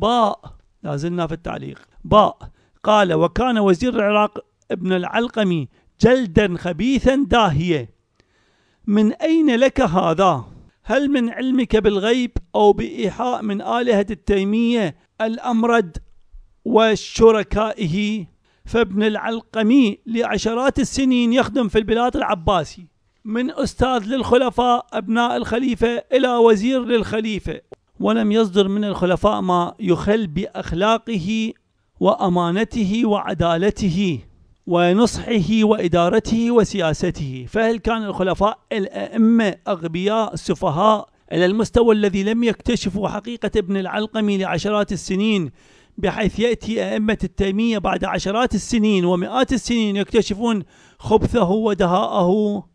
باء لازلنا في التعليق باء قال وكان وزير العراق ابن العلقمي جلدا خبيثا داهية من أين لك هذا؟ هل من علمك بالغيب أو بإيحاء من آلهة التيمية الأمرد وشركائه فابن العلقمي لعشرات السنين يخدم في البلاد العباسي من أستاذ للخلفاء أبناء الخليفة إلى وزير للخليفة ولم يصدر من الخلفاء ما يخل بأخلاقه وأمانته وعدالته ونصحه وإدارته وسياسته فهل كان الخلفاء الأئمة أغبياء سفهاء إلى المستوى الذي لم يكتشفوا حقيقة ابن العلقمي لعشرات السنين بحيث يأتي أئمة التيمية بعد عشرات السنين ومئات السنين يكتشفون خبثه ودهاءه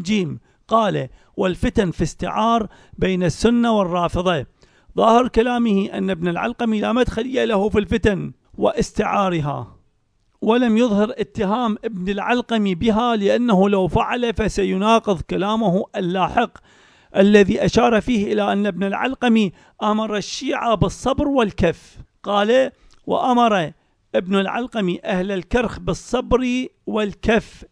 جيم قال والفتن في استعار بين السنة والرافضة ظاهر كلامه أن ابن العلقمي لا مدخلية له في الفتن واستعارها ولم يظهر اتهام ابن العلقمي بها لأنه لو فعل فسيناقض كلامه اللاحق الذي أشار فيه إلى أن ابن العلقمي أمر الشيعة بالصبر والكف قال وأمر ابن العلقمي أهل الكرخ بالصبر والكف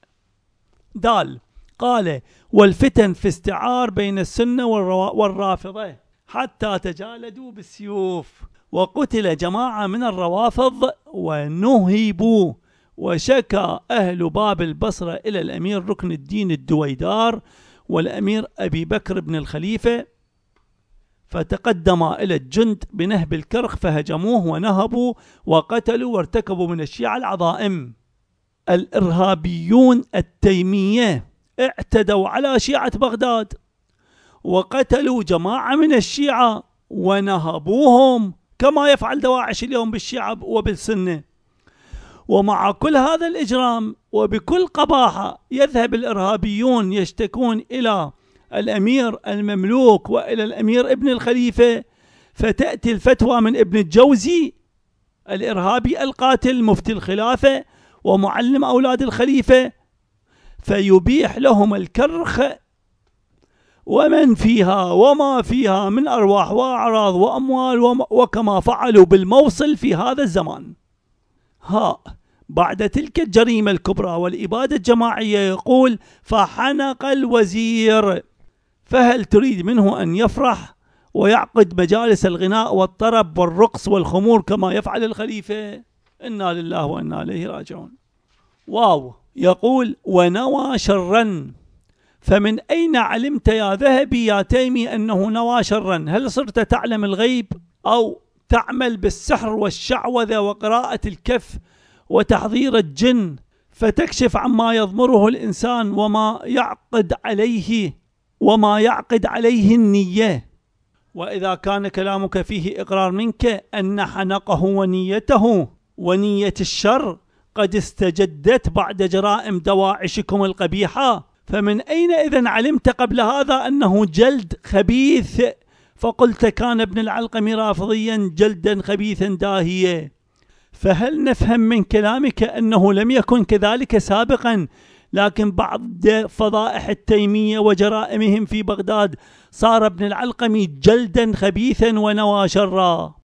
دال قال والفتن في استعار بين السنة والرافضة حتى تجالدوا بالسيوف وقتل جماعة من الروافض ونهبوا وشكى أهل باب البصرة إلى الأمير ركن الدين الدويدار والأمير أبي بكر بن الخليفة فتقدم إلى الجند بنهب الكرخ فهجموه ونهبوا وقتلوا وارتكبوا من الشيعة العظائم الإرهابيون التيمية اعتدوا على شيعة بغداد وقتلوا جماعة من الشيعة ونهبوهم كما يفعل دواعش اليوم بالشيعة وبالسنة ومع كل هذا الإجرام وبكل قباحة يذهب الإرهابيون يشتكون إلى الأمير المملوك وإلى الأمير ابن الخليفة فتأتي الفتوى من ابن الجوزي الإرهابي القاتل مفتي الخلافة ومعلم أولاد الخليفة فيبيح لهم الكرخ ومن فيها وما فيها من أرواح وأعراض وأموال وكما فعلوا بالموصل في هذا الزمان ها بعد تلك الجريمة الكبرى والإبادة الجماعية يقول فحنق الوزير فهل تريد منه أن يفرح ويعقد مجالس الغناء والطرب والرقص والخمور كما يفعل الخليفة إنا لله وإنا إليه راجعون واو يقول ونوى شرا فمن أين علمت يا ذهبي يا تيمي أنه نوى شرا هل صرت تعلم الغيب أو تعمل بالسحر والشعوذة وقراءة الكف وتحضير الجن فتكشف عما يضمره الإنسان وما يعقد عليه وما يعقد عليه النية وإذا كان كلامك فيه إقرار منك أن حنقه ونيته ونية الشر قد استجدت بعد جرائم دواعشكم القبيحة فمن أين إذا علمت قبل هذا أنه جلد خبيث فقلت كان ابن العلقم رافضيا جلدا خبيثا داهية فهل نفهم من كلامك أنه لم يكن كذلك سابقا لكن بعد فضائح التيمية وجرائمهم في بغداد صار ابن العلقمي جلدا خبيثا ونوى شرا